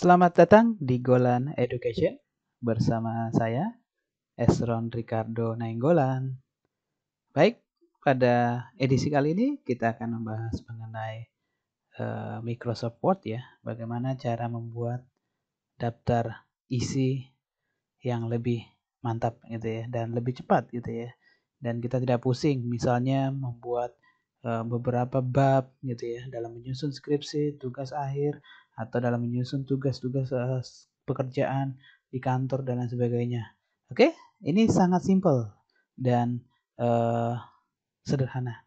Selamat datang di Golan Education bersama saya Esron Ricardo Nainggolan. Baik, pada edisi kali ini kita akan membahas mengenai uh, Microsoft Word ya, bagaimana cara membuat daftar isi yang lebih mantap gitu ya dan lebih cepat gitu ya. Dan kita tidak pusing misalnya membuat uh, beberapa bab gitu ya dalam menyusun skripsi, tugas akhir atau dalam menyusun tugas-tugas uh, pekerjaan di kantor dan lain sebagainya. Oke, okay? ini sangat simple dan uh, sederhana.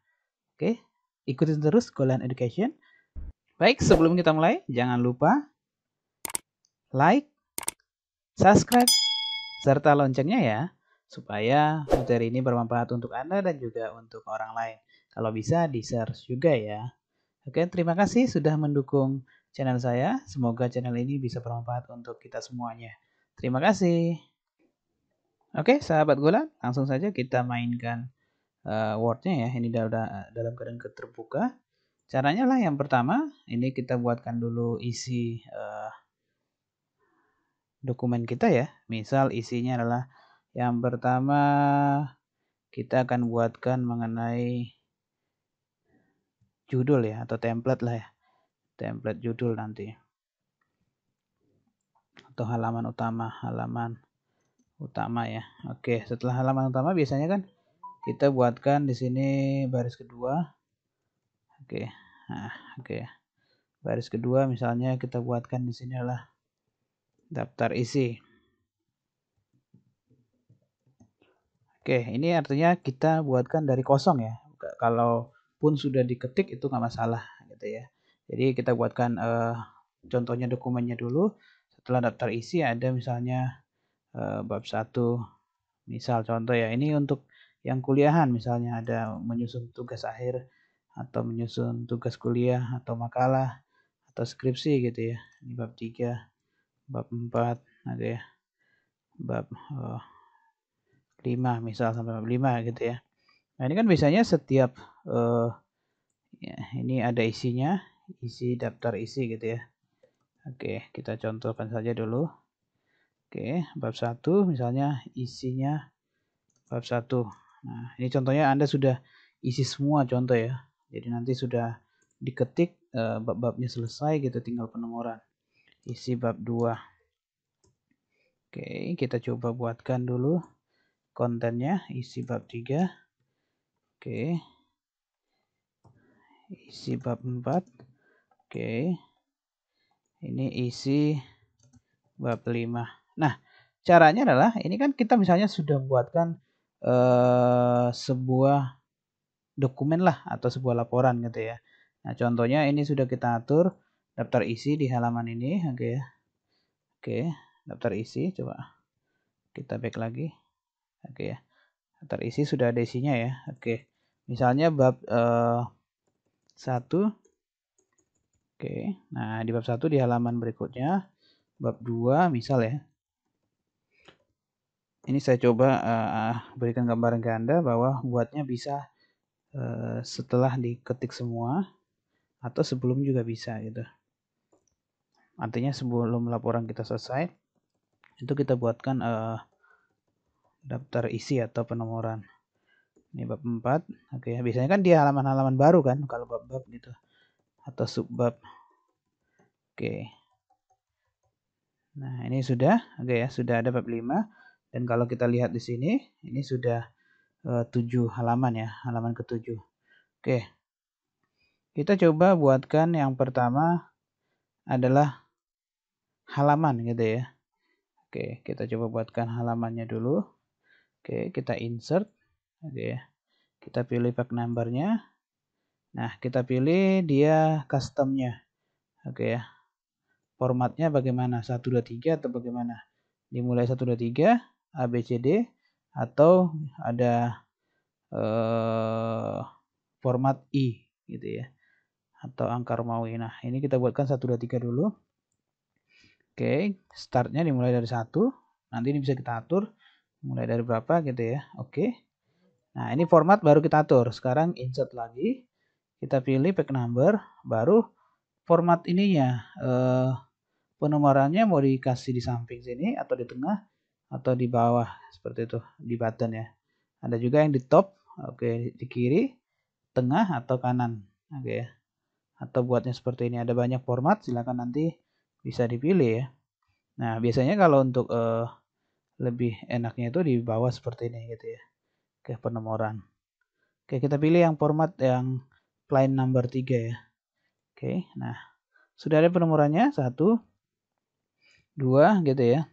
Oke, okay? ikutin terus Golan Education. Baik, sebelum kita mulai, jangan lupa like, subscribe, serta loncengnya ya, supaya materi ini bermanfaat untuk Anda dan juga untuk orang lain. Kalau bisa, di-share juga ya. Oke, terima kasih sudah mendukung channel saya. Semoga channel ini bisa bermanfaat untuk kita semuanya. Terima kasih. Oke, sahabat gula, langsung saja kita mainkan uh, eh, word ya. Ini dalam, dalam keadaan terbuka. Caranya lah yang pertama, ini kita buatkan dulu isi uh, dokumen kita ya. Misal isinya adalah yang pertama kita akan buatkan mengenai judul ya atau template lah ya template judul nanti atau halaman utama halaman utama ya oke setelah halaman utama biasanya kan kita buatkan di sini baris kedua oke nah oke baris kedua misalnya kita buatkan di sini adalah daftar isi Oke, ini artinya kita buatkan dari kosong ya. Kalau pun sudah diketik itu nggak masalah gitu ya. Jadi kita buatkan uh, contohnya dokumennya dulu. Setelah daftar isi ada misalnya uh, bab 1. Misal contoh ya, ini untuk yang kuliahan misalnya ada menyusun tugas akhir atau menyusun tugas kuliah atau makalah atau skripsi gitu ya. Ini bab 3, bab 4 ada ya. Bab uh, eh, 5 misal sampai bab 5 gitu ya. Nah, ini kan biasanya setiap uh, ya, ini ada isinya isi daftar isi gitu ya. Oke, kita contohkan saja dulu. Oke, bab 1 misalnya isinya bab 1. Nah, ini contohnya Anda sudah isi semua contoh ya. Jadi nanti sudah diketik eh, bab-babnya selesai gitu tinggal penomoran. Isi bab 2. Oke, kita coba buatkan dulu kontennya isi bab 3. Oke. Isi bab 4 Oke. Ini isi bab 5. Nah, caranya adalah ini kan kita misalnya sudah buatkan eh, sebuah dokumen lah atau sebuah laporan gitu ya. Nah, contohnya ini sudah kita atur daftar isi di halaman ini, oke okay ya. Oke, daftar isi coba kita back lagi. Oke okay ya. Daftar isi sudah ada isinya ya. Oke. Misalnya bab eh, 1 Oke. Nah, di bab 1 di halaman berikutnya, bab 2 misal ya. Ini saya coba uh, berikan gambaran ke Anda bahwa buatnya bisa uh, setelah diketik semua atau sebelum juga bisa gitu. Artinya sebelum laporan kita selesai, itu kita buatkan uh, daftar isi atau penomoran. Ini bab 4. Oke, biasanya kan di halaman-halaman baru kan kalau bab-bab gitu atau subbab. Oke. Nah, ini sudah, oke ya, sudah ada bab 5 dan kalau kita lihat di sini, ini sudah eh, uh, 7 halaman ya, halaman ke-7. Oke. Kita coba buatkan yang pertama adalah halaman gitu ya. Oke, kita coba buatkan halamannya dulu. Oke, kita insert. Oke ya. Kita pilih pack numbernya. Nah, kita pilih dia customnya. Oke ya formatnya bagaimana? 1, 2, 3 atau bagaimana? Dimulai 1, 2, 3, A, B, C, D, atau ada eh, format I gitu ya. Atau angka Romawi. Nah, ini kita buatkan 1, 2, 3 dulu. Oke, startnya dimulai dari 1. Nanti ini bisa kita atur. Mulai dari berapa gitu ya. Oke. Nah, ini format baru kita atur. Sekarang insert lagi. Kita pilih pack number. Baru format ininya. Eh, penomorannya mau dikasih di samping sini atau di tengah atau di bawah seperti itu di button ya ada juga yang di top oke di kiri tengah atau kanan oke ya atau buatnya seperti ini ada banyak format silahkan nanti bisa dipilih ya nah biasanya kalau untuk uh, lebih enaknya itu di bawah seperti ini gitu ya ke penomoran oke kita pilih yang format yang plain number 3 ya oke nah sudah ada penomorannya satu dua gitu ya.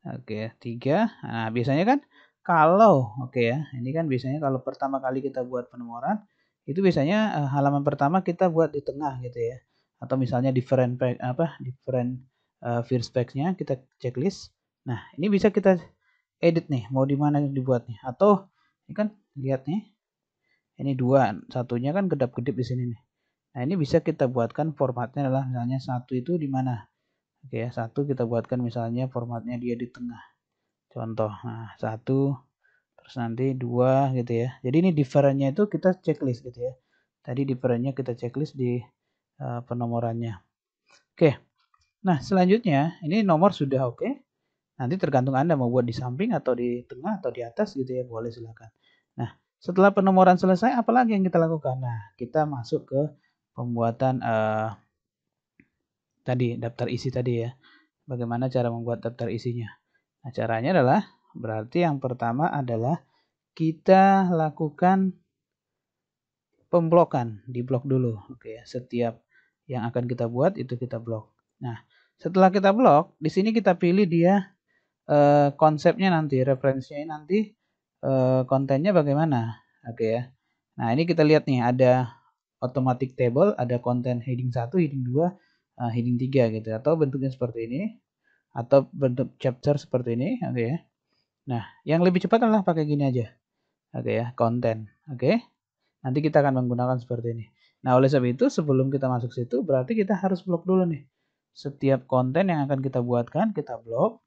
Oke, tiga Nah, biasanya kan kalau oke ya, ini kan biasanya kalau pertama kali kita buat penomoran itu biasanya uh, halaman pertama kita buat di tengah gitu ya. Atau misalnya different pack, apa different eh, uh, specs nya kita checklist. Nah, ini bisa kita edit nih, mau di mana dibuat nih. Atau ini kan lihat nih. Ini dua, satunya kan kedap-kedip di sini nih. Nah, ini bisa kita buatkan formatnya adalah misalnya satu itu di mana? oke ya satu kita buatkan misalnya formatnya dia di tengah contoh nah satu terus nanti dua gitu ya jadi ini differentnya itu kita checklist gitu ya tadi differentnya kita checklist di uh, penomorannya oke nah selanjutnya ini nomor sudah oke nanti tergantung anda mau buat di samping atau di tengah atau di atas gitu ya boleh silakan nah setelah penomoran selesai apalagi yang kita lakukan nah kita masuk ke pembuatan uh, tadi, daftar isi tadi ya. Bagaimana cara membuat daftar isinya? Nah, caranya adalah berarti yang pertama adalah kita lakukan pemblokan di blok dulu. Oke, setiap yang akan kita buat itu kita blok. Nah, setelah kita blok, di sini kita pilih dia eh, konsepnya nanti, referensinya nanti eh, kontennya bagaimana. Oke ya. Nah, ini kita lihat nih ada automatic table, ada konten heading satu, heading dua uh, heading 3 gitu atau bentuknya seperti ini atau bentuk chapter seperti ini oke okay, ya nah yang lebih cepat adalah pakai gini aja oke okay, ya konten oke okay? nanti kita akan menggunakan seperti ini nah oleh sebab itu sebelum kita masuk situ berarti kita harus blok dulu nih setiap konten yang akan kita buatkan kita blok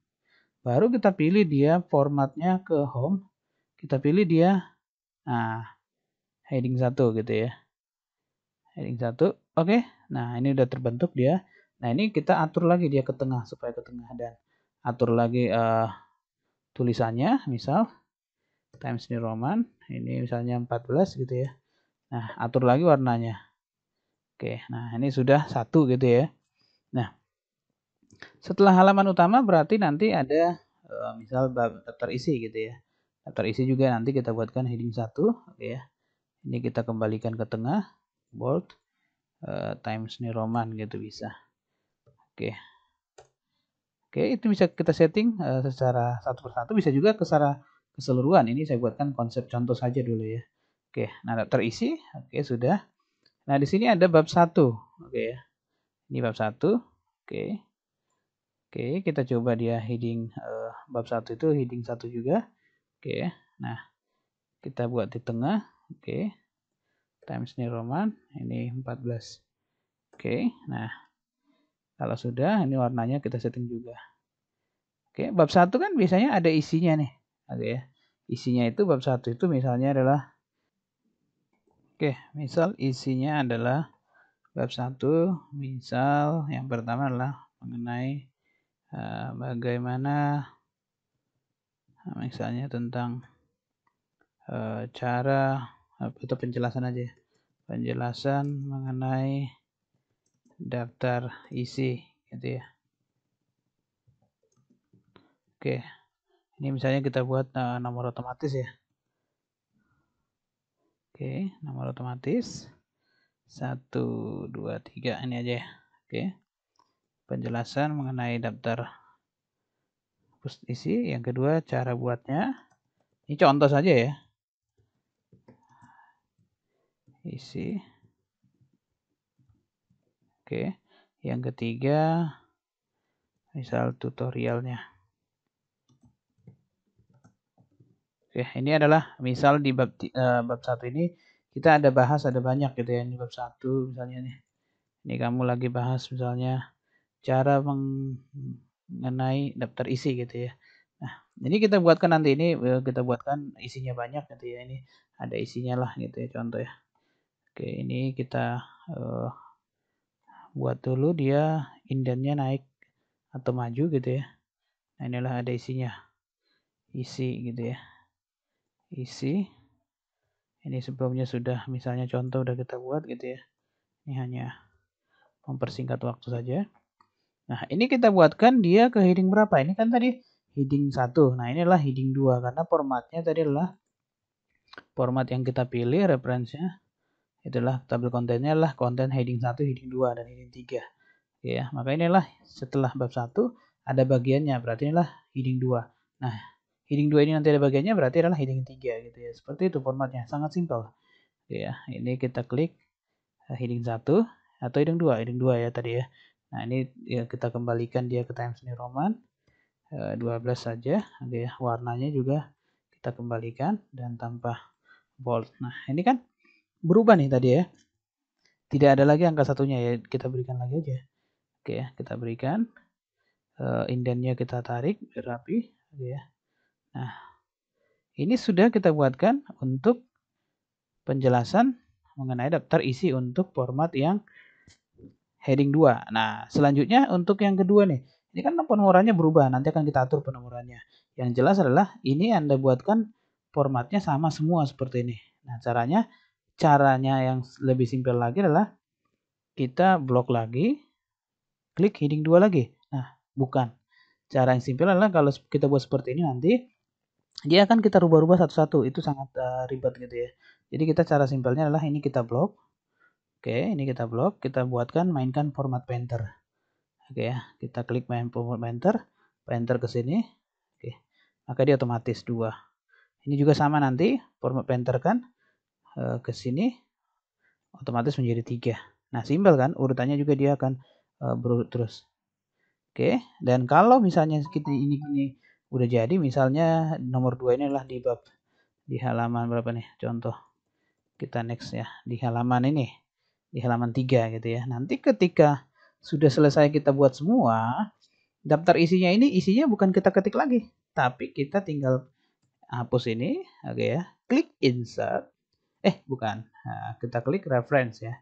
baru kita pilih dia formatnya ke home kita pilih dia nah heading satu gitu ya heading satu oke okay. Nah, ini udah terbentuk dia. Nah, ini kita atur lagi dia ke tengah supaya ke tengah dan atur lagi uh, tulisannya, misal Times New Roman, ini misalnya 14 gitu ya. Nah, atur lagi warnanya. Oke, nah ini sudah satu gitu ya. Nah, setelah halaman utama berarti nanti ada uh, misal daftar isi gitu ya. Daftar isi juga nanti kita buatkan heading 1, oke ya. Ini kita kembalikan ke tengah, bold. Eh, Times New Roman gitu bisa oke oke itu bisa kita setting eh, secara satu persatu bisa juga ke secara keseluruhan ini saya buatkan konsep contoh saja dulu ya oke nah terisi oke sudah nah di sini ada bab satu oke ya. ini bab satu oke oke kita coba dia heading eh, bab satu itu heading satu juga oke nah kita buat di tengah oke times ini Roman, ini 14. Oke, nah kalau sudah ini warnanya kita setting juga. Oke, bab satu kan biasanya ada isinya nih. Oke ya. Isinya itu bab satu itu misalnya adalah Oke, misal isinya adalah bab satu, misal yang pertama adalah mengenai uh, bagaimana misalnya tentang uh, cara atau penjelasan aja ya. Penjelasan mengenai daftar isi gitu ya. Oke. Ini misalnya kita buat uh, nomor otomatis ya. Oke, nomor otomatis. satu dua tiga, ini aja ya. Oke. Penjelasan mengenai daftar isi, yang kedua cara buatnya. Ini contoh saja ya isi oke yang ketiga misal tutorialnya oke ini adalah misal di bab uh, bab satu ini kita ada bahas ada banyak gitu ya ini bab satu misalnya nih ini kamu lagi bahas misalnya cara mengenai daftar isi gitu ya Nah, ini kita buatkan nanti ini eh, kita buatkan isinya banyak gitu ya. Ini ada isinya lah gitu ya contoh ya. Oke, ini kita uh, buat dulu dia indennya naik atau maju gitu ya. Nah, inilah ada isinya. Isi gitu ya. Isi. Ini sebelumnya sudah misalnya contoh udah kita buat gitu ya. Ini hanya mempersingkat waktu saja. Nah, ini kita buatkan dia ke heading berapa? Ini kan tadi heading 1. Nah, inilah heading 2 karena formatnya tadi adalah format yang kita pilih referensinya itulah tabel kontennya lah konten heading 1, heading 2, dan heading 3. Oke ya, maka inilah setelah bab 1 ada bagiannya, berarti inilah heading 2. Nah, heading 2 ini nanti ada bagiannya berarti adalah heading 3 gitu ya. Seperti itu formatnya, sangat simpel. Oke ya, ini kita klik eh, heading 1 atau heading 2, heading 2 ya tadi ya. Nah, ini ya, kita kembalikan dia ke Times New Roman. 12 eh, saja, oke ya. Warnanya juga kita kembalikan dan tanpa bold. Nah, ini kan berubah nih tadi ya. Tidak ada lagi angka satunya ya, kita berikan lagi aja. Oke ya, kita berikan. Uh, indennya kita tarik rapi. ya. Nah, ini sudah kita buatkan untuk penjelasan mengenai daftar isi untuk format yang heading 2. Nah, selanjutnya untuk yang kedua nih. Ini kan penomorannya berubah, nanti akan kita atur penomorannya. Yang jelas adalah ini Anda buatkan formatnya sama semua seperti ini. Nah, caranya caranya yang lebih simpel lagi adalah kita blok lagi, klik heading dua lagi. Nah, bukan. Cara yang simpel adalah kalau kita buat seperti ini nanti dia akan kita rubah-rubah satu-satu. Itu sangat uh, ribet gitu ya. Jadi kita cara simpelnya adalah ini kita blok. Oke, ini kita blok, kita buatkan mainkan format painter. Oke ya, kita klik main format painter, painter ke sini. Oke. Maka dia otomatis dua. Ini juga sama nanti format painter kan. Eh, ke sini otomatis menjadi tiga. Nah, simpel kan? Urutannya juga dia akan eh, berurut terus. Oke, dan kalau misalnya kita ini ini udah jadi misalnya nomor 2 ini adalah di bab di halaman berapa nih? Contoh kita next ya di halaman ini di halaman tiga gitu ya. Nanti ketika sudah selesai kita buat semua, daftar isinya ini isinya bukan kita ketik lagi, tapi kita tinggal hapus ini, oke okay ya. Klik insert eh bukan nah, kita klik reference ya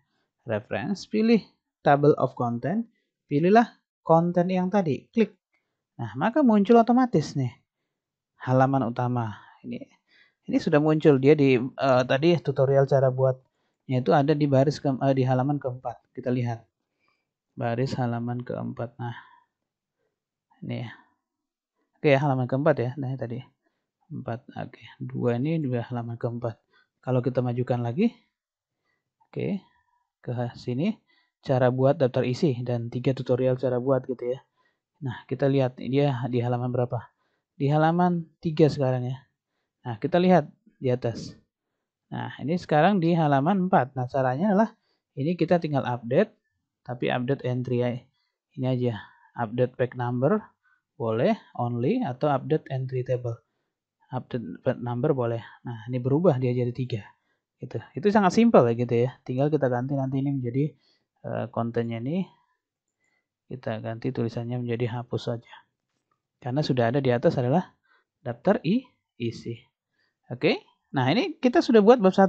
reference pilih table of content pilihlah konten yang tadi klik nah maka muncul otomatis nih halaman utama ini ini sudah muncul dia di uh, tadi tutorial cara buatnya itu ada di baris ke, uh, di halaman keempat kita lihat baris halaman keempat nah ini ya oke halaman keempat ya nah tadi empat oke dua ini dua halaman keempat kalau kita majukan lagi, oke, okay, ke sini, cara buat daftar isi dan tiga tutorial cara buat gitu ya. Nah, kita lihat dia di halaman berapa. Di halaman 3 sekarang ya. Nah, kita lihat di atas. Nah, ini sekarang di halaman 4. Nah, caranya adalah ini kita tinggal update, tapi update entry ya. Ini aja, update pack number, boleh, only, atau update entry table update number boleh nah ini berubah dia jadi tiga gitu itu sangat simpel ya gitu ya tinggal kita ganti nanti ini menjadi uh, kontennya ini kita ganti tulisannya menjadi hapus saja karena sudah ada di atas adalah daftar i isi oke nah ini kita sudah buat bab 1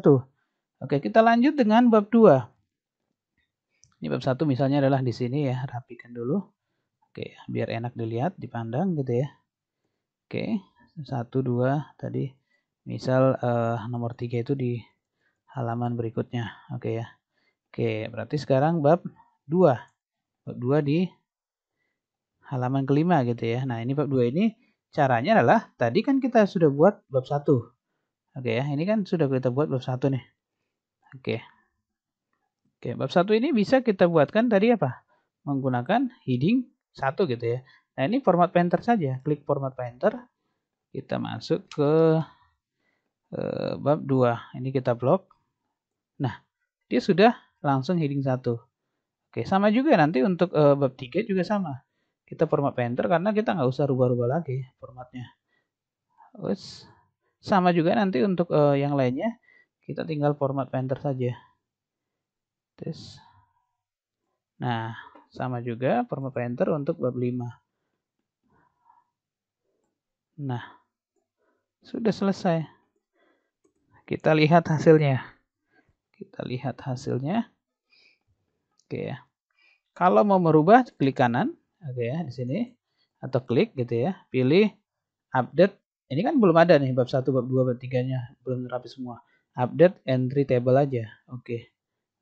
oke kita lanjut dengan bab 2 ini bab 1 misalnya adalah di sini ya rapikan dulu oke biar enak dilihat dipandang gitu ya oke okay. 1, 2 tadi. Misal eh, nomor 3 itu di halaman berikutnya. Oke okay, ya. Oke, okay, berarti sekarang bab 2. Bab 2 di halaman kelima gitu ya. Nah, ini bab 2 ini caranya adalah tadi kan kita sudah buat bab 1. Oke okay, ya, ini kan sudah kita buat bab 1 nih. Oke. Okay. Oke, okay, bab 1 ini bisa kita buatkan tadi apa? Menggunakan heading 1 gitu ya. Nah, ini format painter saja. Klik format painter kita masuk ke e, bab 2 ini kita blok nah dia sudah langsung heading 1 oke sama juga ya, nanti untuk e, bab 3 juga sama kita format painter karena kita nggak usah rubah-rubah lagi formatnya terus sama juga nanti untuk e, yang lainnya kita tinggal format painter saja terus nah sama juga format painter untuk bab 5 nah sudah selesai. Kita lihat hasilnya. Kita lihat hasilnya. Oke ya. Kalau mau merubah klik kanan, oke ya di sini atau klik gitu ya. Pilih update. Ini kan belum ada nih bab 1, bab 2, bab 3-nya belum rapi semua. Update entry table aja. Oke.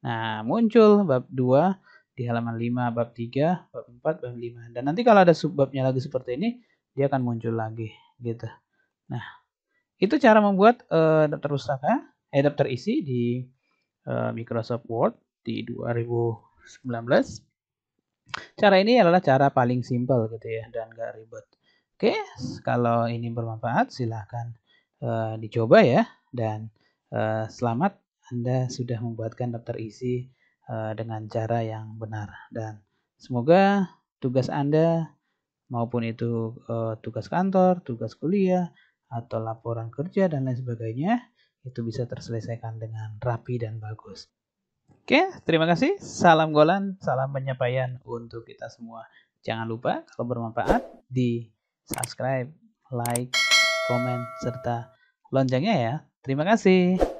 Nah, muncul bab 2 di halaman 5, bab 3, bab 4, bab 5. Dan nanti kalau ada subbabnya lagi seperti ini, dia akan muncul lagi gitu. Nah, itu cara membuat uh, daftar pustaka, eh daftar isi di uh, Microsoft Word di 2019. Cara ini adalah cara paling simple gitu ya dan gak ribet. Oke, kalau ini bermanfaat silahkan uh, dicoba ya dan uh, selamat Anda sudah membuatkan daftar isi uh, dengan cara yang benar dan semoga tugas Anda maupun itu uh, tugas kantor, tugas kuliah atau laporan kerja dan lain sebagainya itu bisa terselesaikan dengan rapi dan bagus. Oke, terima kasih. Salam golan, salam penyampaian untuk kita semua. Jangan lupa kalau bermanfaat di subscribe, like, komen, serta loncengnya ya. Terima kasih.